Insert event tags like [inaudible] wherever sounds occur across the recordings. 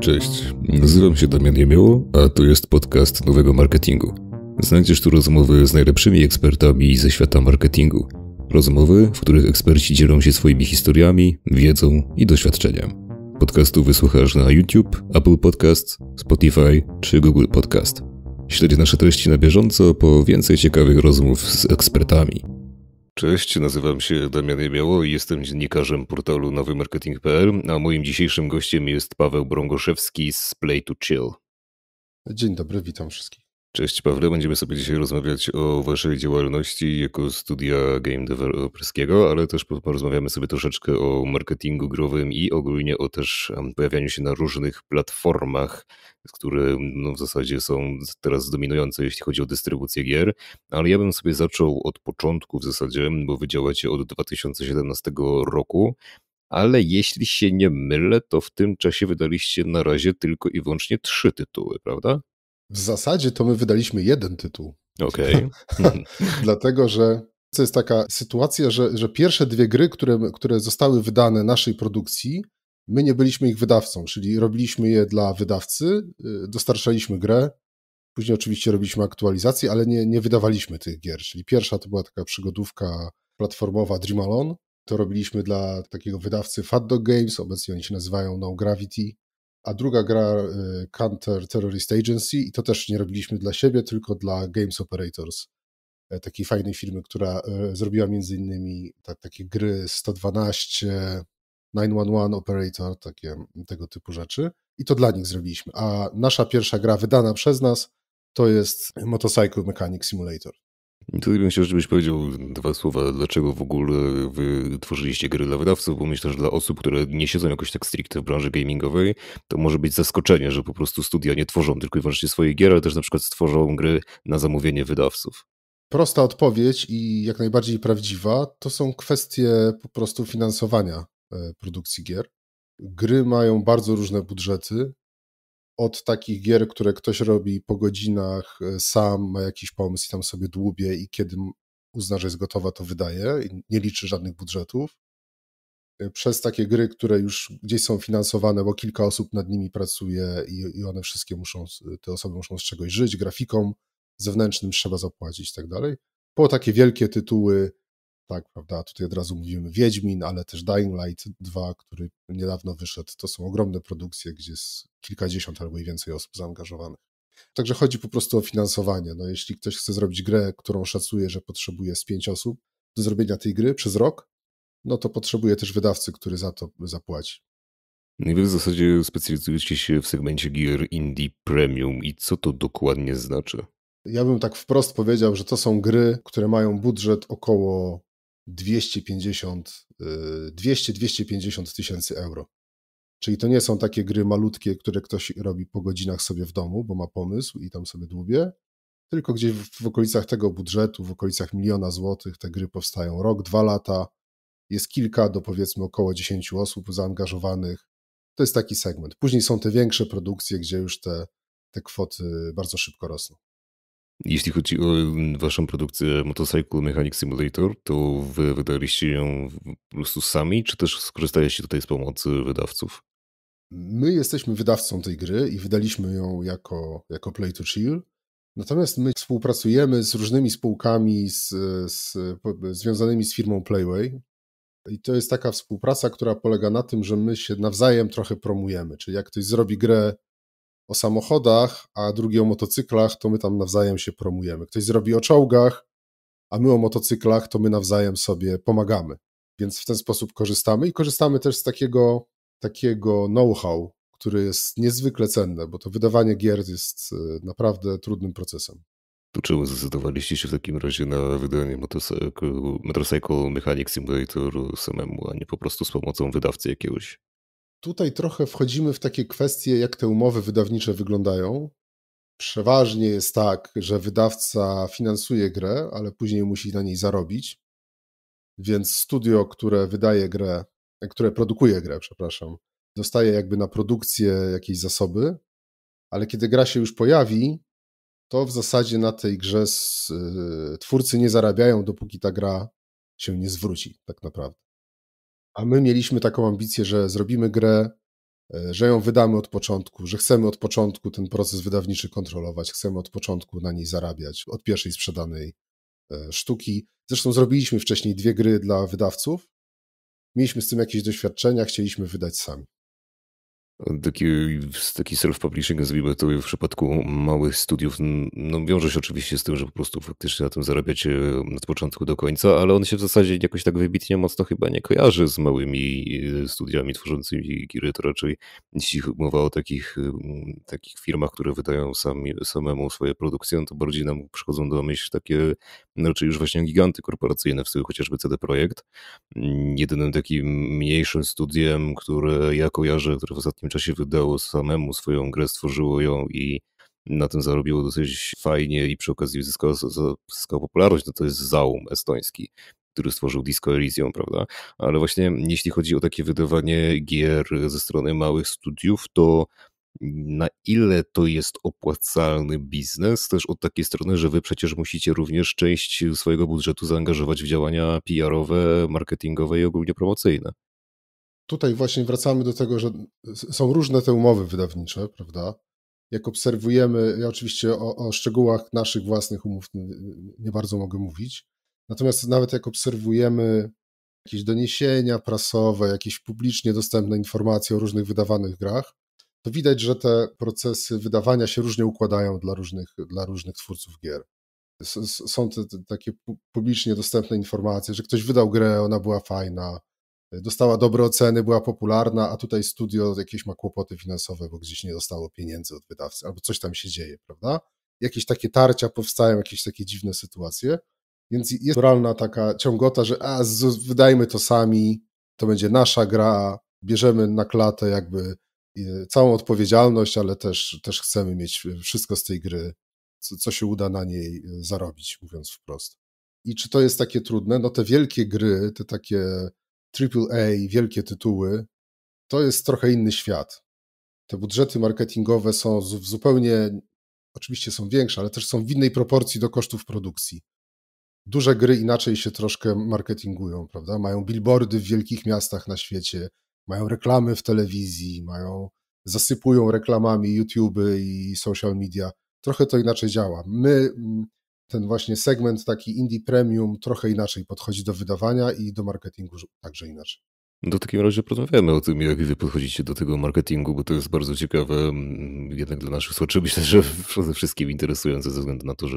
Cześć, nazywam się Damian Jemioło, a to jest podcast Nowego Marketingu. Znajdziesz tu rozmowy z najlepszymi ekspertami ze świata marketingu. Rozmowy, w których eksperci dzielą się swoimi historiami, wiedzą i doświadczeniem. Podcastu wysłuchasz na YouTube, Apple Podcast, Spotify czy Google Podcast. Śledź nasze treści na bieżąco po więcej ciekawych rozmów z ekspertami. Cześć, nazywam się Damian Jemiało i jestem dziennikarzem portalu nowymarketing.pl, a moim dzisiejszym gościem jest Paweł Brągoszewski z Play to Chill. Dzień dobry, witam wszystkich. Cześć Pawle, będziemy sobie dzisiaj rozmawiać o waszej działalności jako studia game developerskiego, ale też porozmawiamy sobie troszeczkę o marketingu growym i ogólnie o też pojawianiu się na różnych platformach, które no w zasadzie są teraz dominujące, jeśli chodzi o dystrybucję gier, ale ja bym sobie zaczął od początku w zasadzie, bo wy działacie od 2017 roku, ale jeśli się nie mylę, to w tym czasie wydaliście na razie tylko i wyłącznie trzy tytuły, prawda? W zasadzie to my wydaliśmy jeden tytuł. Okej. Okay. Mhm. [laughs] Dlatego, że to jest taka sytuacja, że, że pierwsze dwie gry, które, które zostały wydane naszej produkcji, my nie byliśmy ich wydawcą, czyli robiliśmy je dla wydawcy, y, dostarczaliśmy grę, później oczywiście robiliśmy aktualizacje, ale nie, nie wydawaliśmy tych gier. Czyli pierwsza to była taka przygodówka platformowa Dream Alone, to robiliśmy dla takiego wydawcy Fat Dog Games, obecnie oni się nazywają No Gravity a druga gra e, Counter Terrorist Agency i to też nie robiliśmy dla siebie, tylko dla Games Operators, e, takiej fajnej firmy, która e, zrobiła między innymi tak, takie gry 112, 911 Operator, takie tego typu rzeczy i to dla nich zrobiliśmy. A nasza pierwsza gra wydana przez nas to jest Motorcycle Mechanic Simulator. Tutaj bym chciał, żebyś powiedział dwa słowa, dlaczego w ogóle wy tworzyliście gry dla wydawców, bo myślę, że dla osób, które nie siedzą jakoś tak stricte w branży gamingowej, to może być zaskoczenie, że po prostu studia nie tworzą tylko i wyłącznie swoich gier, ale też na przykład stworzą gry na zamówienie wydawców. Prosta odpowiedź i jak najbardziej prawdziwa to są kwestie po prostu finansowania e, produkcji gier. Gry mają bardzo różne budżety, od takich gier, które ktoś robi po godzinach, e, sam ma jakiś pomysł i tam sobie dłubie i kiedy uzna, że jest gotowa, to wydaje i nie liczy żadnych budżetów. E, przez takie gry, które już gdzieś są finansowane, bo kilka osób nad nimi pracuje i, i one wszystkie muszą, te osoby muszą z czegoś żyć, grafikom zewnętrznym trzeba zapłacić i tak dalej. Po takie wielkie tytuły, tak, prawda? Tutaj od razu mówimy Wiedźmin, ale też Dying Light 2, który niedawno wyszedł. To są ogromne produkcje, gdzie jest kilkadziesiąt albo i więcej osób zaangażowanych. Także chodzi po prostu o finansowanie. No, jeśli ktoś chce zrobić grę, którą szacuje, że potrzebuje z pięć osób do zrobienia tej gry przez rok, no to potrzebuje też wydawcy, który za to zapłaci. No I wy w zasadzie specjalizujecie się w segmencie gier indie premium i co to dokładnie znaczy? Ja bym tak wprost powiedział, że to są gry, które mają budżet około 200-250 y, tysięcy euro. Czyli to nie są takie gry malutkie, które ktoś robi po godzinach sobie w domu, bo ma pomysł i tam sobie dłubie, tylko gdzieś w, w okolicach tego budżetu, w okolicach miliona złotych te gry powstają rok, dwa lata. Jest kilka do powiedzmy około 10 osób zaangażowanych. To jest taki segment. Później są te większe produkcje, gdzie już te, te kwoty bardzo szybko rosną. Jeśli chodzi o mm, waszą produkcję Motorcycle Mechanic Simulator, to wy wydaliście ją po prostu sami, czy też skorzystaliście tutaj z pomocy wydawców? My jesteśmy wydawcą tej gry i wydaliśmy ją jako, jako Play to Chill. Natomiast my współpracujemy z różnymi spółkami z, z, związanymi z firmą Playway. I to jest taka współpraca, która polega na tym, że my się nawzajem trochę promujemy. Czyli jak ktoś zrobi grę o samochodach, a drugi o motocyklach, to my tam nawzajem się promujemy. Ktoś zrobi o czołgach, a my o motocyklach, to my nawzajem sobie pomagamy. Więc w ten sposób korzystamy i korzystamy też z takiego, takiego know-how, który jest niezwykle cenny, bo to wydawanie gier jest e, naprawdę trudnym procesem. To czemu zdecydowaliście się w takim razie na wydanie motorcycle, motorcycle Mechanic Simulator samemu, a nie po prostu z pomocą wydawcy jakiegoś? Tutaj trochę wchodzimy w takie kwestie, jak te umowy wydawnicze wyglądają. Przeważnie jest tak, że wydawca finansuje grę, ale później musi na niej zarobić. Więc studio, które wydaje grę, e, które produkuje grę, przepraszam, dostaje jakby na produkcję jakieś zasoby, ale kiedy gra się już pojawi, to w zasadzie na tej grze y, twórcy nie zarabiają, dopóki ta gra się nie zwróci, tak naprawdę a my mieliśmy taką ambicję, że zrobimy grę, e, że ją wydamy od początku, że chcemy od początku ten proces wydawniczy kontrolować, chcemy od początku na niej zarabiać, od pierwszej sprzedanej e, sztuki. Zresztą zrobiliśmy wcześniej dwie gry dla wydawców. Mieliśmy z tym jakieś doświadczenia, chcieliśmy wydać sami. Taki, taki self-publishing, nazwijmy to w przypadku małych studiów, no wiąże się oczywiście z tym, że po prostu faktycznie na tym zarabiacie e, od początku do końca, ale on się w zasadzie jakoś tak wybitnie mocno chyba nie kojarzy z małymi e, studiami tworzącymi gry, to raczej jeśli mowa o takich, e, takich firmach, które wydają sami, samemu swoje produkcje, no to bardziej nam przychodzą do myśli takie no, raczej już właśnie giganty korporacyjne, w stylu chociażby CD Projekt. Mm, jedynym takim mniejszym studiem, które ja kojarzę, które w ostatnim czasie wydało samemu swoją grę, stworzyło ją i na tym zarobiło dosyć fajnie i przy okazji zyskało, zyskało popularność, no to jest Zaum estoński który stworzył Disco Elysium, prawda? Ale właśnie jeśli chodzi o takie wydawanie gier ze strony małych studiów, to na ile to jest opłacalny biznes, też od takiej strony, że wy przecież musicie również część swojego budżetu zaangażować w działania PR-owe, marketingowe i ogólnie promocyjne tutaj właśnie wracamy do tego, że są różne te umowy wydawnicze, prawda? Jak obserwujemy, ja oczywiście o, o szczegółach naszych własnych umów nie bardzo mogę mówić, natomiast nawet jak obserwujemy jakieś doniesienia prasowe, jakieś publicznie dostępne informacje o różnych wydawanych grach, to widać, że te procesy wydawania się różnie układają dla różnych, dla różnych twórców gier. S -s są te, te, takie publicznie dostępne informacje, że ktoś wydał grę, ona była fajna, dostała dobre oceny, była popularna, a tutaj studio jakieś ma kłopoty finansowe, bo gdzieś nie dostało pieniędzy od wydawcy, albo coś tam się dzieje, prawda? Jakieś takie tarcia powstają, jakieś takie dziwne sytuacje, więc jest naturalna taka ciągota, że a, wydajmy to sami, to będzie nasza gra, bierzemy na klatę jakby e, całą odpowiedzialność, ale też, też chcemy mieć e, wszystko z tej gry, co, co się uda na niej e, zarobić, mówiąc wprost. I czy to jest takie trudne? No te wielkie gry, te takie AAA, wielkie tytuły, to jest trochę inny świat. Te budżety marketingowe są w zupełnie, oczywiście są większe, ale też są w innej proporcji do kosztów produkcji. Duże gry inaczej się troszkę marketingują, prawda? Mają billboardy w wielkich miastach na świecie, mają reklamy w telewizji, mają, zasypują reklamami YouTube i social media. Trochę to inaczej działa. My mm, ten właśnie segment taki indie premium trochę inaczej podchodzi do wydawania i do marketingu także inaczej. Do no, takiego razie porozmawiamy o tym, jak wy podchodzicie do tego marketingu, bo to jest bardzo ciekawe mm, jednak dla naszych słuchaczy. Myślę, że przede wszystkim interesujące ze względu na to, że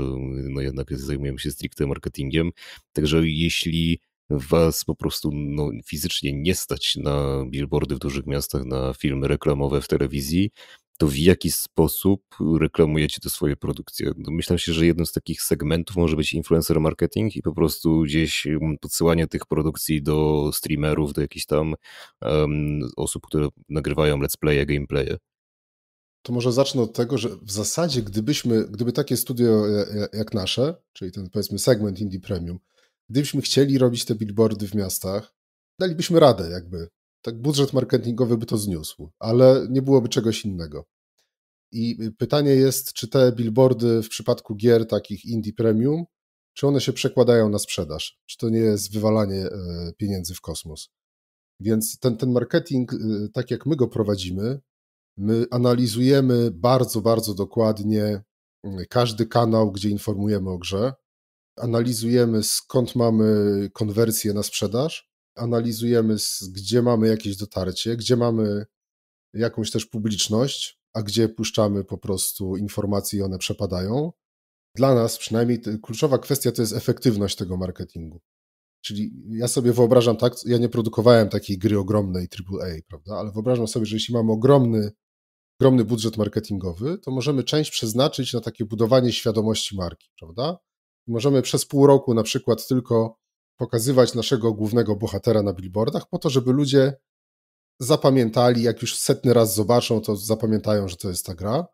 no jednak zajmujemy się stricte marketingiem. Także jeśli was po prostu no, fizycznie nie stać na billboardy w dużych miastach, na filmy reklamowe w telewizji, to w jaki sposób reklamujecie te swoje produkcje. No, myślę się, że jednym z takich segmentów może być influencer marketing i po prostu gdzieś mm, podsyłanie tych produkcji do streamerów, do jakichś tam um, osób, które nagrywają let's play, gameplaye. To może zacznę od tego, że w zasadzie gdybyśmy, gdyby takie studio e, e, jak nasze, czyli ten powiedzmy segment Indie Premium, gdybyśmy chcieli robić te billboardy w miastach, dalibyśmy radę jakby tak budżet marketingowy by to zniósł, ale nie byłoby czegoś innego. I y, pytanie jest, czy te billboardy w przypadku gier takich indie premium, czy one się przekładają na sprzedaż? Czy to nie jest wywalanie e, pieniędzy w kosmos? Więc ten, ten marketing, y, tak jak my go prowadzimy, my analizujemy bardzo, bardzo dokładnie mm, każdy kanał, gdzie informujemy o grze, analizujemy skąd mamy konwersję na sprzedaż, analizujemy, gdzie mamy jakieś dotarcie, gdzie mamy jakąś też publiczność, a gdzie puszczamy po prostu informacje i one przepadają. Dla nas przynajmniej kluczowa kwestia to jest efektywność tego marketingu. Czyli ja sobie wyobrażam tak, ja nie produkowałem takiej gry ogromnej AAA, prawda, ale wyobrażam sobie, że jeśli mamy ogromny, ogromny budżet marketingowy, to możemy część przeznaczyć na takie budowanie świadomości marki, prawda? możemy przez pół roku na przykład tylko pokazywać naszego głównego bohatera na billboardach, po to, żeby ludzie zapamiętali, jak już setny raz zobaczą, to zapamiętają, że to jest ta gra.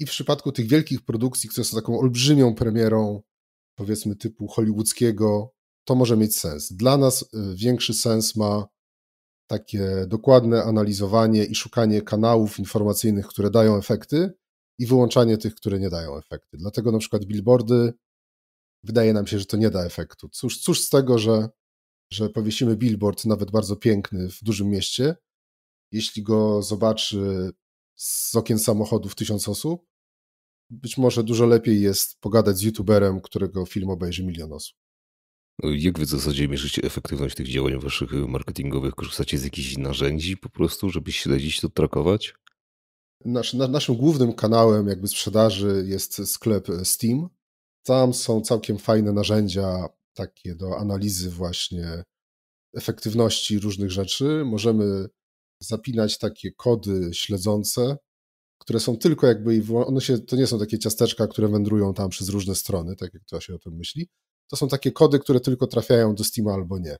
I w przypadku tych wielkich produkcji, które są taką olbrzymią premierą, powiedzmy typu hollywoodzkiego, to może mieć sens. Dla nas y, większy sens ma takie dokładne analizowanie i szukanie kanałów informacyjnych, które dają efekty i wyłączanie tych, które nie dają efekty. Dlatego na przykład billboardy wydaje nam się, że to nie da efektu. Cóż, cóż z tego, że, że powiesimy billboard, nawet bardzo piękny, w dużym mieście, jeśli go zobaczy z okien samochodów tysiąc osób, być może dużo lepiej jest pogadać z youtuberem, którego film obejrzy milion osób. No jak wy w zasadzie mierzycie efektywność tych działań waszych marketingowych? Korzystacie z jakichś narzędzi po prostu, żeby śledzić to, trakować? Nasz, na, naszym głównym kanałem jakby sprzedaży jest sklep Steam, tam są całkiem fajne narzędzia takie do analizy właśnie efektywności różnych rzeczy. Możemy zapinać takie kody śledzące, które są tylko jakby, one się, to nie są takie ciasteczka, które wędrują tam przez różne strony, tak jak to się o tym myśli. To są takie kody, które tylko trafiają do Steama albo nie.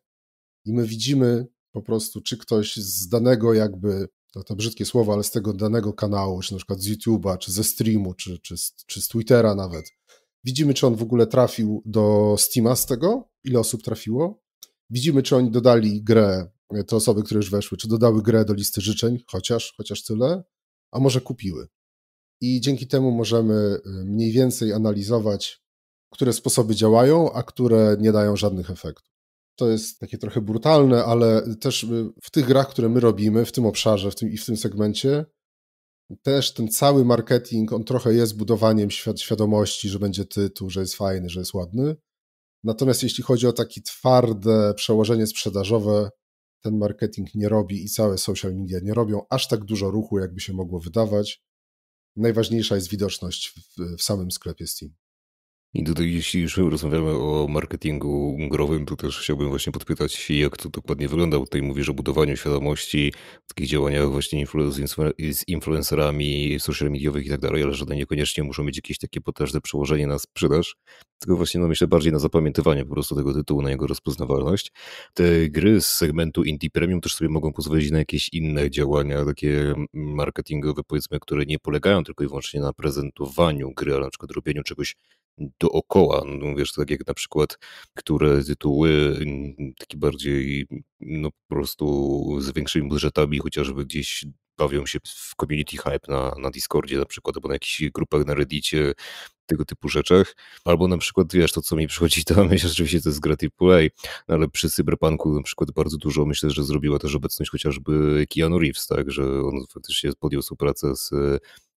I my widzimy po prostu, czy ktoś z danego jakby, to, to brzydkie słowo, ale z tego danego kanału, czy na przykład z YouTube'a, czy ze streamu, czy, czy, czy z Twittera nawet, Widzimy, czy on w ogóle trafił do Steama z tego, ile osób trafiło. Widzimy, czy oni dodali grę, e, te osoby, które już weszły, czy dodały grę do listy życzeń, chociaż, chociaż tyle, a może kupiły. I dzięki temu możemy e, mniej więcej analizować, które sposoby działają, a które nie dają żadnych efektów. To jest takie trochę brutalne, ale też e, w tych grach, które my robimy, w tym obszarze w tym, i w tym segmencie, też ten cały marketing, on trochę jest budowaniem świadomości, że będzie tytuł, że jest fajny, że jest ładny. Natomiast jeśli chodzi o takie twarde przełożenie sprzedażowe, ten marketing nie robi i całe social media nie robią aż tak dużo ruchu, jakby się mogło wydawać. Najważniejsza jest widoczność w, w samym sklepie Steam. I tutaj, jeśli już rozmawiamy o marketingu growym, to też chciałbym właśnie podpytać, jak to dokładnie wygląda. Bo tutaj mówisz o budowaniu świadomości, takich działaniach właśnie z influencerami social mediowych i tak dalej, ale że one niekoniecznie muszą mieć jakieś takie potężne przełożenie na sprzedaż, tylko właśnie no, myślę bardziej na zapamiętywanie po prostu tego tytułu, na jego rozpoznawalność. Te gry z segmentu Indie Premium też sobie mogą pozwolić na jakieś inne działania, takie marketingowe powiedzmy, które nie polegają tylko i wyłącznie na prezentowaniu gry, ale na przykład robieniu czegoś dookoła. No, wiesz, tak jak na przykład, które tytuły mm, takie bardziej no, po prostu z większymi budżetami chociażby gdzieś bawią się w community hype na, na Discordzie na przykład, albo na jakichś grupach na Reddicie, tego typu rzeczach. Albo na przykład, wiesz, to co mi przychodzi to że [laughs] oczywiście to jest gra Play, no ale przy Cyberpunku na przykład bardzo dużo myślę, że zrobiła też obecność chociażby Keanu Reeves, tak, że on faktycznie podjął współpracę z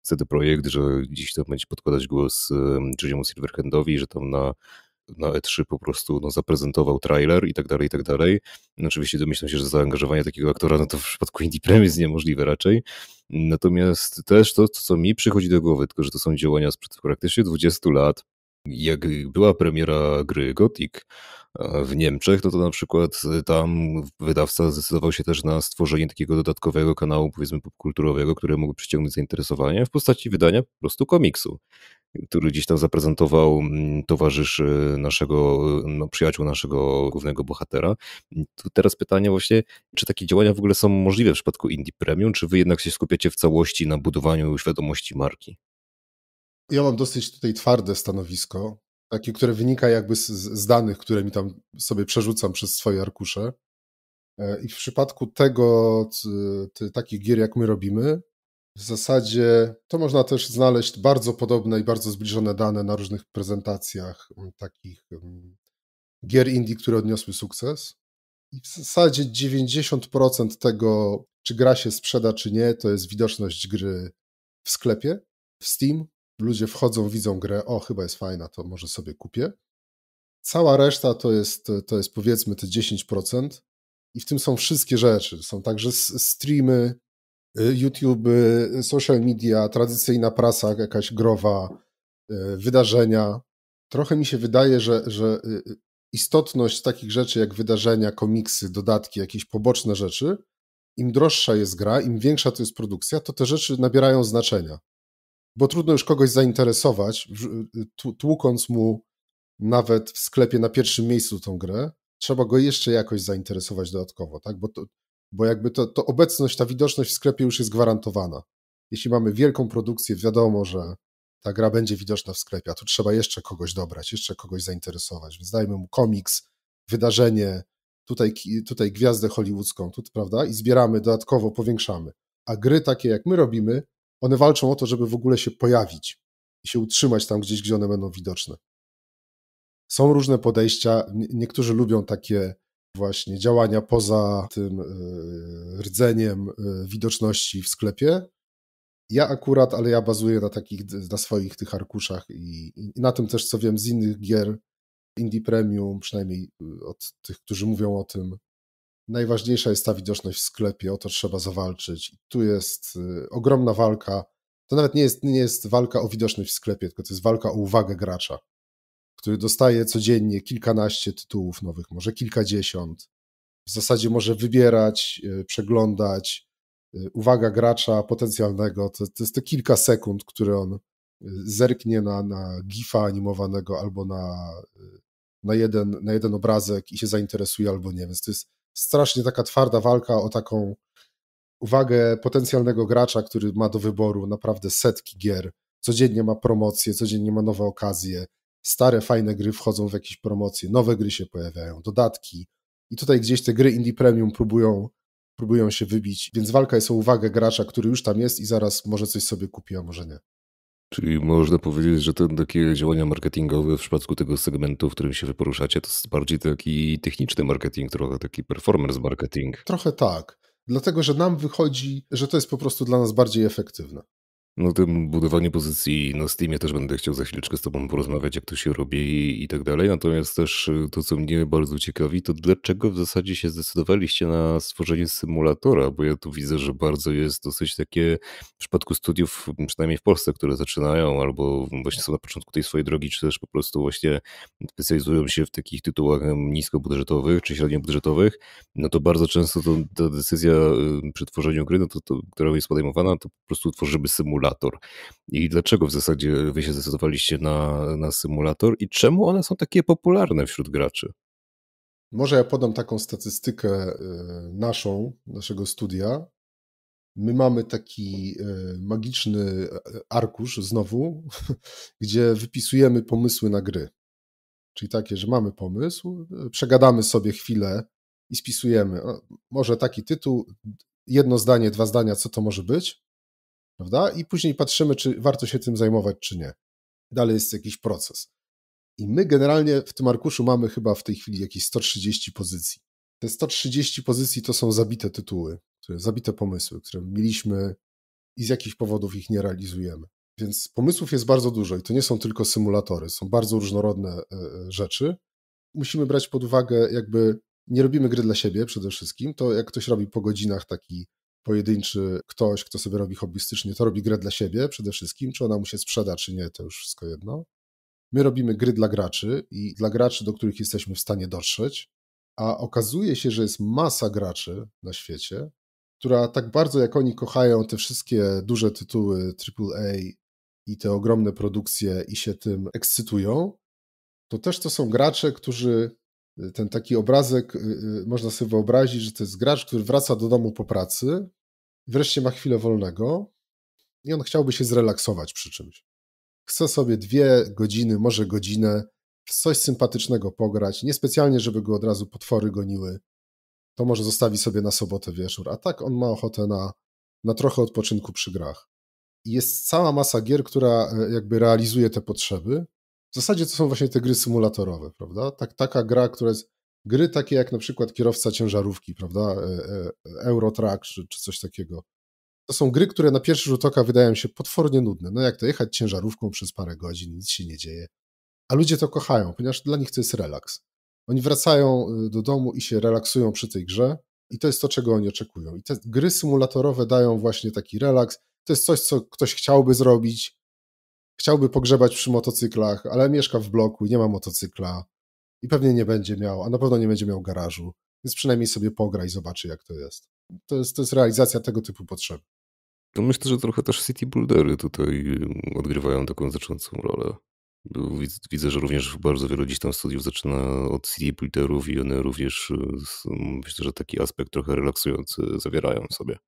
CD Projekt, że dziś to będzie podkładać głos Juliemu Silverhandowi, że tam na na E3 po prostu no, zaprezentował trailer i tak dalej, i tak dalej. Oczywiście domyślam się, że zaangażowanie takiego aktora no to w przypadku Indie Premier jest niemożliwe raczej. Natomiast też to, co mi przychodzi do głowy, tylko że to są działania sprzed praktycznie 20 lat, jak była premiera gry Gothic w Niemczech, to no to na przykład e, tam wydawca zdecydował się też na stworzenie takiego dodatkowego kanału, powiedzmy, popkulturowego, który mógł przyciągnąć zainteresowanie w postaci wydania po prostu komiksu który gdzieś tam zaprezentował mm, towarzysz naszego, no, przyjaciół naszego głównego bohatera. Tu teraz pytanie właśnie, czy takie działania w ogóle są możliwe w przypadku Indie Premium, czy wy jednak się skupiacie w całości na budowaniu świadomości marki? Ja mam dosyć tutaj twarde stanowisko, takie, które wynika jakby z, z danych, które mi tam sobie przerzucam przez swoje arkusze. E, I w przypadku tego, takich gier, jak my robimy, w zasadzie to można też znaleźć bardzo podobne i bardzo zbliżone dane na różnych prezentacjach mm, takich mm, gier indie, które odniosły sukces. I w zasadzie 90% tego, czy gra się sprzeda, czy nie, to jest widoczność gry w sklepie, w Steam, ludzie wchodzą, widzą grę, o chyba jest fajna, to może sobie kupię. Cała reszta to jest, to jest powiedzmy te 10% i w tym są wszystkie rzeczy. Są także streamy, y, YouTube, social media, tradycyjna prasa jakaś growa, y, wydarzenia. Trochę mi się wydaje, że, że y, istotność takich rzeczy jak wydarzenia, komiksy, dodatki, jakieś poboczne rzeczy, im droższa jest gra, im większa to jest produkcja, to te rzeczy nabierają znaczenia bo trudno już kogoś zainteresować, tłukąc mu nawet w sklepie na pierwszym miejscu tą grę, trzeba go jeszcze jakoś zainteresować dodatkowo, tak? Bo, to, bo jakby to, to obecność, ta widoczność w sklepie już jest gwarantowana. Jeśli mamy wielką produkcję, wiadomo, że ta gra będzie widoczna w sklepie, a tu trzeba jeszcze kogoś dobrać, jeszcze kogoś zainteresować. Więc dajmy mu komiks, wydarzenie, tutaj, tutaj gwiazdę hollywoodzką, tu, prawda? I zbieramy dodatkowo, powiększamy. A gry takie, jak my robimy, one walczą o to, żeby w ogóle się pojawić i się utrzymać tam gdzieś, gdzie one będą widoczne. Są różne podejścia. Niektórzy lubią takie właśnie działania poza tym e, rdzeniem e, widoczności w sklepie. Ja akurat, ale ja bazuję na takich, na swoich tych arkuszach i, i na tym też, co wiem z innych gier indie premium, przynajmniej y, od tych, którzy mówią o tym, Najważniejsza jest ta widoczność w sklepie, o to trzeba zawalczyć. tu jest y, ogromna walka. To nawet nie jest, nie jest walka o widoczność w sklepie, tylko to jest walka o uwagę gracza, który dostaje codziennie kilkanaście tytułów nowych, może kilkadziesiąt. W zasadzie może wybierać, y, przeglądać. Y, uwaga gracza potencjalnego to, to jest te kilka sekund, które on zerknie na, na gifa animowanego albo na, na, jeden, na jeden obrazek i się zainteresuje albo nie. Więc to jest strasznie taka twarda walka o taką uwagę potencjalnego gracza, który ma do wyboru naprawdę setki gier. Codziennie ma promocje, codziennie ma nowe okazje. Stare, fajne gry wchodzą w jakieś promocje, nowe gry się pojawiają, dodatki. I tutaj gdzieś te gry indie premium próbują, próbują się wybić, więc walka jest o uwagę gracza, który już tam jest i zaraz może coś sobie kupi, a może nie. Czyli można powiedzieć, że te takie działania marketingowe w przypadku tego segmentu, w którym się wyporuszacie, to jest bardziej taki techniczny marketing, trochę taki performance marketing. Trochę tak. Dlatego, że nam wychodzi, że to jest po prostu dla nas bardziej efektywne. No tym budowanie pozycji na Steamie też będę chciał za chwileczkę z tobą porozmawiać, jak to się robi i, i tak dalej. Natomiast też e, to, co mnie bardzo ciekawi, to dlaczego w zasadzie się zdecydowaliście na stworzenie symulatora, bo ja tu widzę, że bardzo jest dosyć takie w przypadku studiów, przynajmniej w Polsce, które zaczynają albo właśnie są na początku tej swojej drogi, czy też po prostu właśnie specjalizują się w takich tytułach niskobudżetowych czy średniobudżetowych, no to bardzo często to, ta decyzja e, przy tworzeniu gry, no to, to, która jest podejmowana, to po prostu tworzymy symulator symulator. I dlaczego w zasadzie wy się zdecydowaliście na, na symulator i czemu one są takie popularne wśród graczy? Może ja podam taką statystykę e, naszą, naszego studia. My mamy taki e, magiczny e, arkusz znowu, [laughs] gdzie wypisujemy pomysły na gry. Czyli takie, że mamy pomysł, przegadamy sobie chwilę i spisujemy. Może taki tytuł, jedno zdanie, dwa zdania, co to może być prawda? I później patrzymy, czy warto się tym zajmować, czy nie. Dalej jest jakiś proces. I my generalnie w tym arkuszu mamy chyba w tej chwili jakieś 130 pozycji. Te 130 pozycji to są zabite tytuły, zabite pomysły, które mieliśmy i z jakichś powodów ich nie realizujemy. Więc pomysłów jest bardzo dużo i to nie są tylko symulatory, są bardzo różnorodne e, e, rzeczy. Musimy brać pod uwagę, jakby nie robimy gry dla siebie przede wszystkim. To jak ktoś robi po godzinach taki pojedynczy ktoś, kto sobie robi hobbystycznie, to robi grę dla siebie przede wszystkim, czy ona mu się sprzeda, czy nie, to już wszystko jedno. My robimy gry dla graczy i dla graczy, do których jesteśmy w stanie dotrzeć, a okazuje się, że jest masa graczy na świecie, która tak bardzo jak oni kochają te wszystkie duże tytuły AAA i te ogromne produkcje i się tym ekscytują, to też to są gracze, którzy y, ten taki obrazek, y, y, można sobie wyobrazić, że to jest gracz, który wraca do domu po pracy, Wreszcie ma chwilę wolnego i on chciałby się zrelaksować przy czymś. Chce sobie dwie godziny, może godzinę, coś sympatycznego pograć. Niespecjalnie, żeby go od razu potwory goniły. To może zostawi sobie na sobotę wieczór. A tak on ma ochotę na, na trochę odpoczynku przy grach. I jest cała masa gier, która e, jakby realizuje te potrzeby. W zasadzie to są właśnie te gry symulatorowe, prawda? Tak, taka gra, która jest gry takie jak na przykład kierowca ciężarówki, prawda? E, e, Eurotrack czy, czy coś takiego. To są gry, które na pierwszy rzut oka wydają się potwornie nudne. No jak to jechać ciężarówką przez parę godzin, nic się nie dzieje. A ludzie to kochają, ponieważ dla nich to jest relaks. Oni wracają y, do domu i się relaksują przy tej grze i to jest to, czego oni oczekują. I te gry symulatorowe dają właśnie taki relaks. To jest coś, co ktoś chciałby zrobić. Chciałby pogrzebać przy motocyklach, ale mieszka w bloku i nie ma motocykla i pewnie nie będzie miał, a na pewno nie będzie miał garażu, więc przynajmniej sobie pogra i zobaczy, jak to jest. To jest, to jest realizacja tego typu potrzeb. No myślę, że trochę też City Buildery tutaj mm, odgrywają taką znaczącą rolę. Widzę, że również bardzo wielu dziś tam studiów zaczyna od City Builderów i one również y, myślę, że taki aspekt trochę relaksujący zawierają w sobie.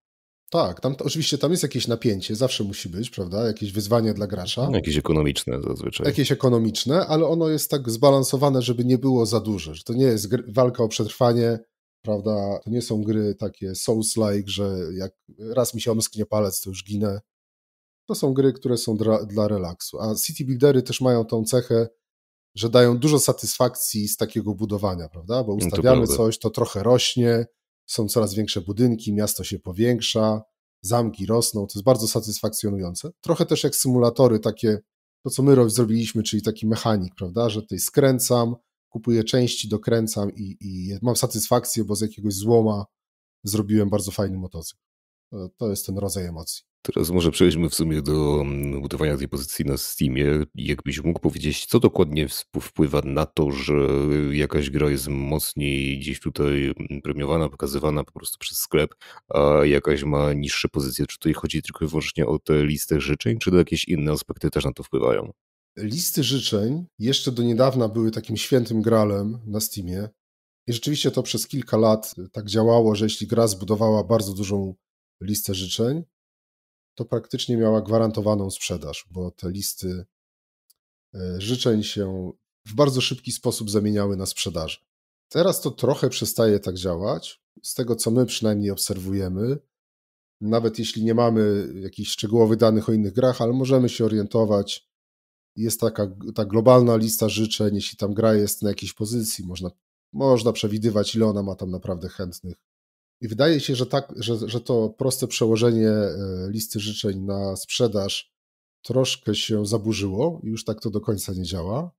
Tak, tam oczywiście tam jest jakieś napięcie, zawsze musi być, prawda? Jakieś wyzwanie dla gracza. No, jakieś ekonomiczne zazwyczaj. Jakieś ekonomiczne, ale ono jest tak zbalansowane, żeby nie było za duże. Że to nie jest walka o przetrwanie, prawda? To nie są gry takie souls-like, że jak raz mi się omsknie palec, to już ginę. To są gry, które są dla, dla relaksu. A City Buildery też mają tą cechę, że dają dużo satysfakcji z takiego budowania, prawda? Bo ustawiamy to coś, to trochę rośnie, są coraz większe budynki, miasto się powiększa, zamki rosną, to jest bardzo satysfakcjonujące. Trochę też jak symulatory takie, to co my zrobiliśmy, czyli taki mechanik, prawda, że tutaj skręcam, kupuję części, dokręcam i, i mam satysfakcję, bo z jakiegoś złoma zrobiłem bardzo fajny motocykl. To jest ten rodzaj emocji. Teraz może przejdźmy w sumie do mm, budowania tej pozycji na Steamie. Jakbyś mógł powiedzieć, co dokładnie wpływa na to, że jakaś gra jest mocniej gdzieś tutaj mm, premiowana, pokazywana po prostu przez sklep, a jakaś ma niższe pozycje? Czy tutaj chodzi tylko i wyłącznie o tę listę życzeń, czy to jakieś inne aspekty też na to wpływają? Listy życzeń jeszcze do niedawna były takim świętym gralem na Steamie. I rzeczywiście to przez kilka lat tak działało, że jeśli gra zbudowała bardzo dużą listę życzeń, to praktycznie miała gwarantowaną sprzedaż, bo te listy e, życzeń się w bardzo szybki sposób zamieniały na sprzedaż. Teraz to trochę przestaje tak działać. Z tego, co my przynajmniej obserwujemy, nawet jeśli nie mamy jakichś szczegółowych danych o innych grach, ale możemy się orientować. Jest taka ta globalna lista życzeń, jeśli tam gra jest na jakiejś pozycji, można, można przewidywać, ile ona ma tam naprawdę chętnych. I wydaje się, że, tak, że, że to proste przełożenie e, listy życzeń na sprzedaż troszkę się zaburzyło i już tak to do końca nie działa.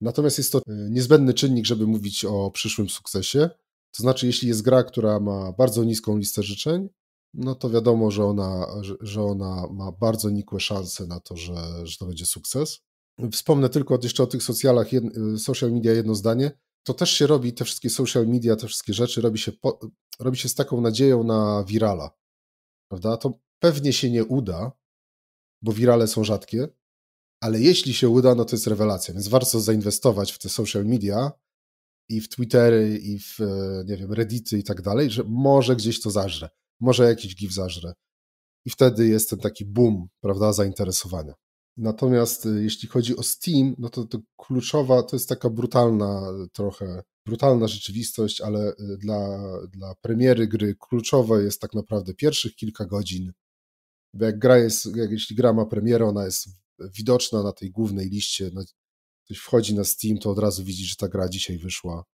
Natomiast jest to e, niezbędny czynnik, żeby mówić o przyszłym sukcesie. To znaczy, jeśli jest gra, która ma bardzo niską listę życzeń, no to wiadomo, że ona, że ona ma bardzo nikłe szanse na to, że, że to będzie sukces. Wspomnę tylko jeszcze o tych socjalach, e, social media jedno zdanie to też się robi, te wszystkie social media, te wszystkie rzeczy robi się, po, robi się z taką nadzieją na wirala, prawda? To pewnie się nie uda, bo wirale są rzadkie, ale jeśli się uda, no to jest rewelacja, więc warto zainwestować w te social media i w Twittery, i w, e, nie wiem, Reddity i tak dalej, że może gdzieś to zażre, może jakiś GIF zażre. I wtedy jest ten taki boom, prawda, zainteresowania. Natomiast y, jeśli chodzi o Steam, no to, to kluczowa to jest taka brutalna trochę, brutalna rzeczywistość, ale y, dla, dla premiery gry kluczowe jest tak naprawdę pierwszych kilka godzin. Bo jak gra jest, jak, jeśli gra ma premierę, ona jest widoczna na tej głównej liście. No, ktoś wchodzi na Steam, to od razu widzi, że ta gra dzisiaj wyszła.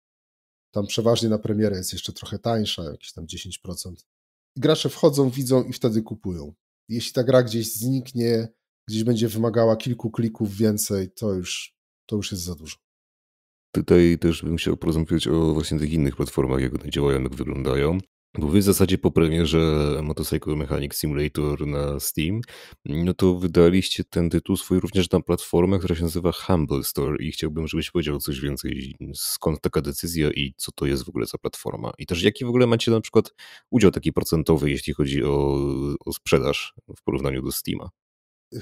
Tam przeważnie na premierę jest jeszcze trochę tańsza, jakieś tam 10%. Gracze wchodzą, widzą i wtedy kupują. Jeśli ta gra gdzieś zniknie, gdzieś będzie wymagała kilku klików więcej, to już, to już jest za dużo. Tutaj też bym chciał porozmawiać o właśnie tych innych platformach, jak one działają, jak wyglądają. Bo wy w zasadzie po premierze e, Motorcycle Mechanic Simulator na Steam, no to wydaliście ten tytuł swój również na platformę, która się nazywa Humble Store i chciałbym, żebyś powiedział coś więcej, skąd taka decyzja i co to jest w ogóle za platforma. I też jaki w ogóle macie na przykład udział taki procentowy, jeśli chodzi o, o sprzedaż w porównaniu do Steama.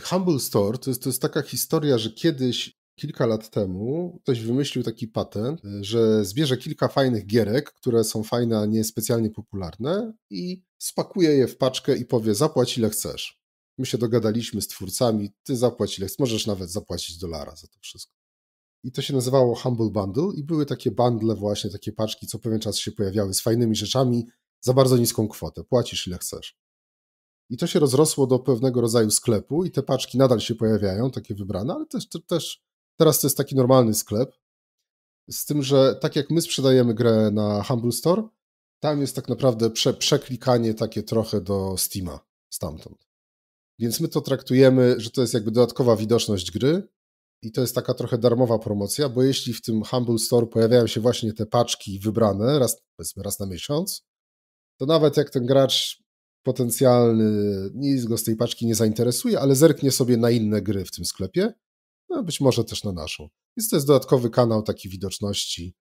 Humble Store to jest, to jest taka historia, że kiedyś kilka lat temu ktoś wymyślił taki patent, e, że zbierze kilka fajnych gierek, które są fajne, a nie specjalnie popularne, i spakuje je w paczkę i powie: zapłać ile chcesz. My się dogadaliśmy z twórcami, ty zapłać ile chcesz, możesz nawet zapłacić dolara za to wszystko. I to się nazywało Humble Bundle, i były takie bundle, właśnie takie paczki, co pewien czas się pojawiały z fajnymi rzeczami za bardzo niską kwotę. Płacisz ile chcesz. I to się rozrosło do pewnego rodzaju sklepu i te paczki nadal się pojawiają, takie wybrane, ale też, też teraz to jest taki normalny sklep. Z tym, że tak jak my sprzedajemy grę na Humble Store, tam jest tak naprawdę prze, przeklikanie takie trochę do Steama stamtąd. Więc my to traktujemy, że to jest jakby dodatkowa widoczność gry i to jest taka trochę darmowa promocja, bo jeśli w tym Humble Store pojawiają się właśnie te paczki wybrane raz, raz na miesiąc, to nawet jak ten gracz potencjalny nic go z tej paczki nie zainteresuje, ale zerknie sobie na inne gry w tym sklepie, no być może też na naszą. Więc to jest dodatkowy kanał takiej widoczności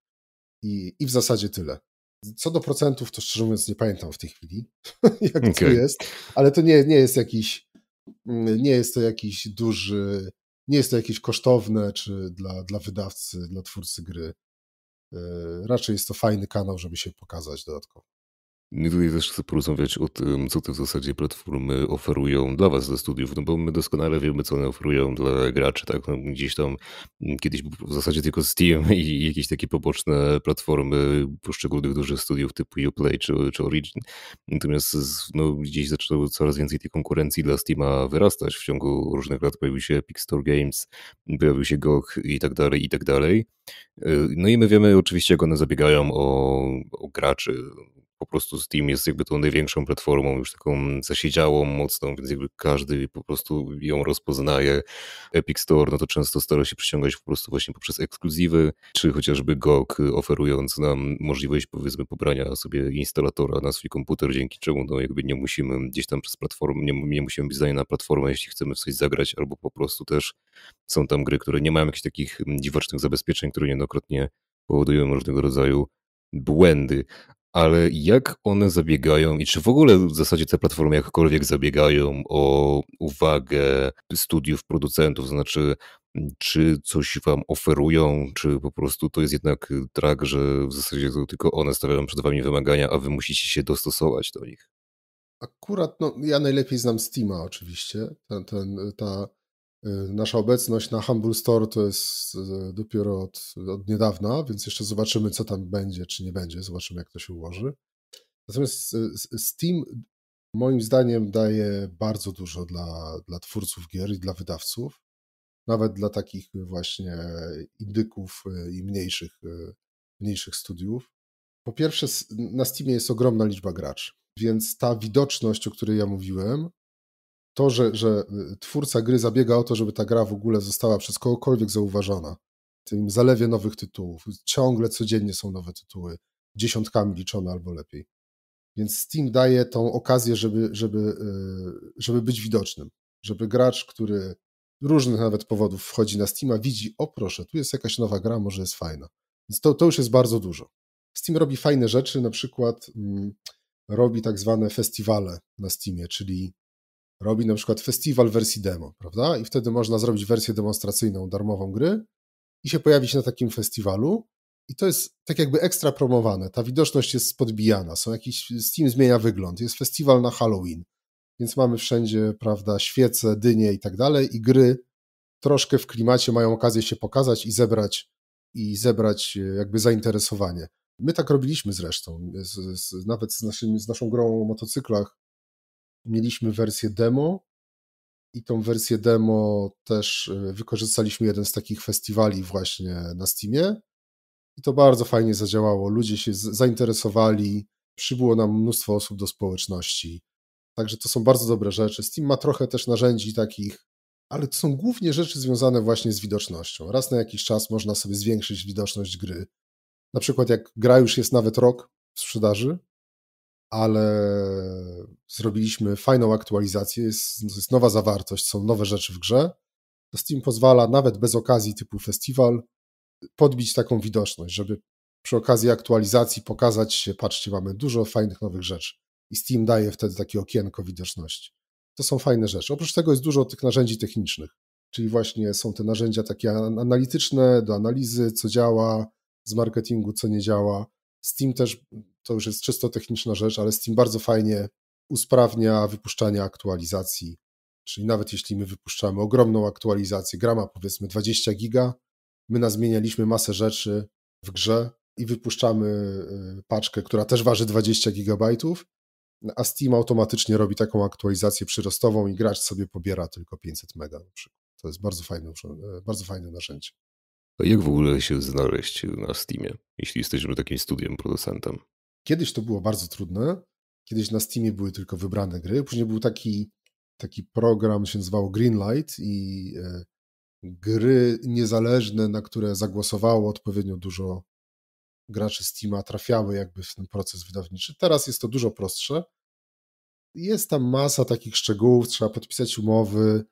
i, i w zasadzie tyle. Co do procentów, to szczerze mówiąc nie pamiętam w tej chwili, [laughs] jak okay. to jest, ale to nie, nie jest jakiś, mm, nie jest to jakiś duży, nie jest to jakieś kosztowne, czy dla, dla wydawcy, dla twórcy gry. E, raczej jest to fajny kanał, żeby się pokazać dodatkowo. My tutaj też chcę porozmawiać o tym, co te w zasadzie platformy oferują dla was ze studiów, no bo my doskonale wiemy, co one oferują dla graczy, tak? No, gdzieś tam mm, kiedyś w zasadzie tylko Steam [laughs] i jakieś takie poboczne platformy poszczególnych dużych studiów typu Uplay czy, czy Origin. Natomiast no, gdzieś zaczęło coraz więcej tej konkurencji dla Steama wyrastać. W ciągu różnych lat pojawił się Epic Store Games, pojawił się GOG i tak dalej, i tak dalej. Y, no i my wiemy oczywiście, jak one zabiegają o, o graczy po prostu Steam jest jakby tą największą platformą, już taką zasiedziałą, mocną, więc jakby każdy po prostu ją rozpoznaje. Epic Store, no to często stara się przyciągać po prostu właśnie poprzez ekskluzywy, czy chociażby GOG y, oferując nam możliwość powiedzmy pobrania sobie instalatora na swój komputer, dzięki czemu no jakby nie musimy gdzieś tam przez platformę, nie, nie musimy być zdani na platformę, jeśli chcemy w coś zagrać, albo po prostu też są tam gry, które nie mają jakichś takich mm, dziwacznych zabezpieczeń, które niejednokrotnie powodują różnego rodzaju błędy, ale jak one zabiegają i czy w ogóle w zasadzie te platformy jakkolwiek zabiegają o uwagę studiów, producentów, znaczy czy coś wam oferują, czy po prostu to jest jednak tak, że w zasadzie tylko one stawiają przed wami wymagania, a wy musicie się dostosować do nich? Akurat, no, ja najlepiej znam Steama oczywiście, ten, ten, ta Y, nasza obecność na Humble Store to jest y, dopiero od, od niedawna, więc jeszcze zobaczymy, co tam będzie, czy nie będzie. Zobaczymy, jak to się ułoży. Natomiast y, Steam moim zdaniem daje bardzo dużo dla, dla twórców gier i dla wydawców, nawet dla takich właśnie indyków i mniejszych, mniejszych studiów. Po pierwsze, na Steamie jest ogromna liczba graczy, więc ta widoczność, o której ja mówiłem, to, że, że y, twórca gry zabiega o to, żeby ta gra w ogóle została przez kogokolwiek zauważona, tym zalewie nowych tytułów, ciągle codziennie są nowe tytuły, dziesiątkami liczone albo lepiej. Więc Steam daje tą okazję, żeby, żeby, y, żeby być widocznym, żeby gracz, który różnych nawet powodów wchodzi na Steama, widzi, o proszę, tu jest jakaś nowa gra, może jest fajna. Więc to, to już jest bardzo dużo. Steam robi fajne rzeczy, na przykład mm, robi tak zwane festiwale na Steamie, czyli robi na przykład festiwal wersji demo, prawda? I wtedy można zrobić wersję demonstracyjną, darmową gry i się pojawić na takim festiwalu. I to jest tak jakby ekstra promowane. Ta widoczność jest podbijana. Są jakieś, Steam zmienia wygląd. Jest festiwal na Halloween. Więc mamy wszędzie, prawda, świece, dynie i tak dalej. I gry troszkę w klimacie mają okazję się pokazać i zebrać, i zebrać e, jakby zainteresowanie. My tak robiliśmy zresztą. Z, z, nawet z, naszym, z naszą grą o motocyklach mieliśmy wersję demo i tą wersję demo też e, wykorzystaliśmy jeden z takich festiwali właśnie na Steamie i to bardzo fajnie zadziałało. Ludzie się zainteresowali, przybyło nam mnóstwo osób do społeczności. Także to są bardzo dobre rzeczy. Steam ma trochę też narzędzi takich, ale to są głównie rzeczy związane właśnie z widocznością. Raz na jakiś czas można sobie zwiększyć widoczność gry. Na przykład jak gra już jest nawet rok w sprzedaży, ale zrobiliśmy fajną aktualizację, jest, jest nowa zawartość, są nowe rzeczy w grze. To Steam pozwala nawet bez okazji typu festiwal podbić taką widoczność, żeby przy okazji aktualizacji pokazać się, patrzcie, mamy dużo fajnych nowych rzeczy. I Steam daje wtedy takie okienko widoczności. To są fajne rzeczy. Oprócz tego jest dużo tych narzędzi technicznych, czyli właśnie są te narzędzia takie analityczne, do analizy, co działa z marketingu, co nie działa. Steam też to już jest czysto techniczna rzecz, ale Steam bardzo fajnie usprawnia wypuszczanie aktualizacji. Czyli nawet jeśli my wypuszczamy ogromną aktualizację, grama powiedzmy 20 giga, my zmienialiśmy masę rzeczy w grze i wypuszczamy y, paczkę, która też waży 20 gigabajtów, no, a Steam automatycznie robi taką aktualizację przyrostową i gracz sobie pobiera tylko 500 mega na przykład. To jest bardzo fajne, y, bardzo fajne narzędzie. A jak w ogóle się znaleźć na Steamie, jeśli jesteśmy takim studiem, producentem? Kiedyś to było bardzo trudne. Kiedyś na Steamie były tylko wybrane gry. Później był taki, taki program, się nazywał Greenlight i e, gry niezależne, na które zagłosowało odpowiednio dużo graczy Steama, trafiały jakby w ten proces wydawniczy. Teraz jest to dużo prostsze. Jest tam masa takich szczegółów, trzeba podpisać umowy,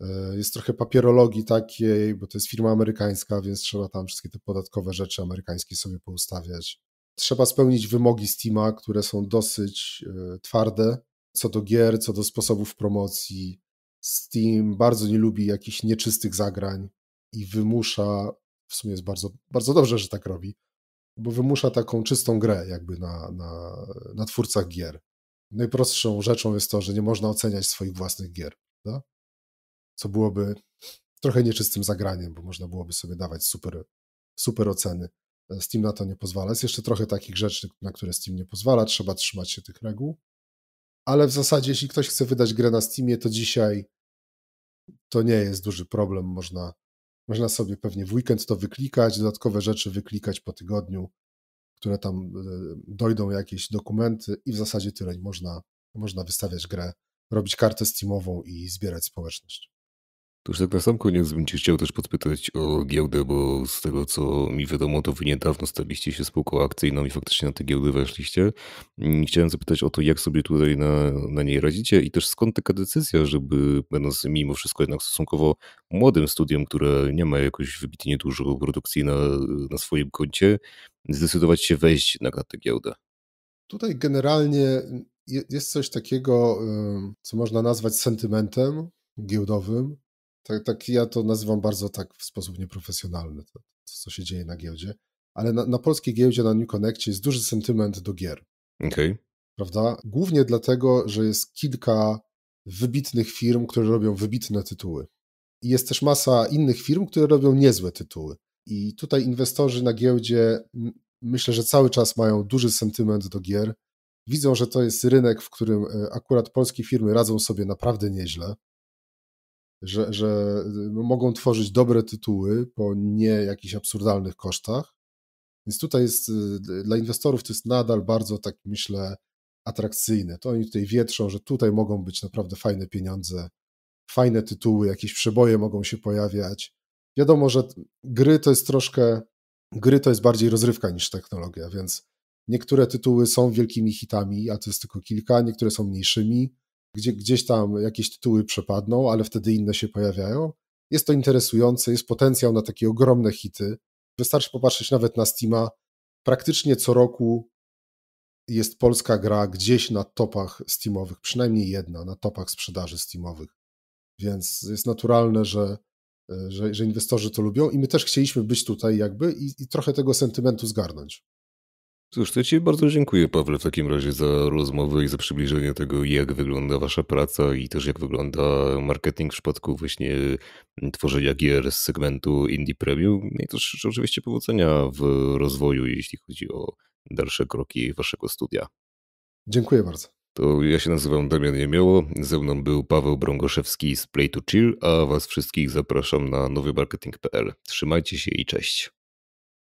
e, jest trochę papierologii takiej, bo to jest firma amerykańska, więc trzeba tam wszystkie te podatkowe rzeczy amerykańskie sobie poustawiać. Trzeba spełnić wymogi Steama, które są dosyć e, twarde co do gier, co do sposobów promocji. Steam bardzo nie lubi jakichś nieczystych zagrań i wymusza, w sumie jest bardzo, bardzo dobrze, że tak robi, bo wymusza taką czystą grę jakby na, na, na twórcach gier. Najprostszą rzeczą jest to, że nie można oceniać swoich własnych gier, prawda? No. co byłoby trochę nieczystym zagraniem, bo można byłoby sobie dawać super, super oceny. Steam na to nie pozwala. Jest jeszcze trochę takich rzeczy, na które Steam nie pozwala, trzeba trzymać się tych reguł. Ale w zasadzie, jeśli ktoś chce wydać grę na Steamie, to dzisiaj to nie jest duży problem. Można, można sobie pewnie w weekend to wyklikać, dodatkowe rzeczy wyklikać po tygodniu, które tam e, dojdą jakieś dokumenty i w zasadzie tyle. Można, można wystawiać grę, robić kartę Steamową i zbierać społeczność. Tuż tak na sam koniec bym Cię chciał też podpytać o giełdę, bo z tego co mi wiadomo, to Wy niedawno staliście się spółką akcyjną i faktycznie na tę giełdę weszliście. Mm, chciałem zapytać o to, jak sobie tutaj na, na niej radzicie i też skąd taka decyzja, żeby będąc mimo wszystko jednak stosunkowo młodym studiem, które nie ma jakoś wybitnie dużo produkcji na, na swoim koncie, zdecydować się wejść jednak na tę giełdę? Tutaj generalnie jest coś takiego, co można nazwać sentymentem giełdowym tak, tak ja to nazywam bardzo tak w sposób nieprofesjonalny, to, to co się dzieje na giełdzie. Ale na, na polskiej giełdzie, na New Connectie jest duży sentyment do gier. Okay. Prawda? Głównie dlatego, że jest kilka wybitnych firm, które robią wybitne tytuły. I jest też masa innych firm, które robią niezłe tytuły. I tutaj inwestorzy na giełdzie myślę, że cały czas mają duży sentyment do gier. Widzą, że to jest rynek, w którym e, akurat polskie firmy radzą sobie naprawdę nieźle że, że no, mogą tworzyć dobre tytuły po nie jakichś absurdalnych kosztach. Więc tutaj jest y, dla inwestorów to jest nadal bardzo tak myślę atrakcyjne. To oni tutaj wietrzą, że tutaj mogą być naprawdę fajne pieniądze, fajne tytuły, jakieś przeboje mogą się pojawiać. Wiadomo, że gry to jest troszkę gry to jest bardziej rozrywka niż technologia, więc niektóre tytuły są wielkimi hitami, a to jest tylko kilka, niektóre są mniejszymi gdzie gdzieś tam jakieś tytuły przepadną, ale wtedy inne się pojawiają. Jest to interesujące, jest potencjał na takie ogromne hity. Wystarczy popatrzeć nawet na Steama. Praktycznie co roku jest polska gra gdzieś na topach Steamowych, przynajmniej jedna na topach sprzedaży Steamowych. Więc jest naturalne, że, e, że, że inwestorzy to lubią i my też chcieliśmy być tutaj jakby i, i trochę tego sentymentu zgarnąć. Cóż, to Ci bardzo dziękuję, Pawle, w takim razie za rozmowę i za przybliżenie tego, jak wygląda Wasza praca i też jak wygląda marketing w przypadku właśnie tworzenia gier z segmentu Indie Premium. No I też oczywiście powodzenia w rozwoju, jeśli chodzi o dalsze kroki Waszego studia. Dziękuję bardzo. To ja się nazywam Damian Jemioło, ze mną był Paweł Brągoszewski z Play to Chill, a Was wszystkich zapraszam na nowymarketing.pl. Trzymajcie się i cześć.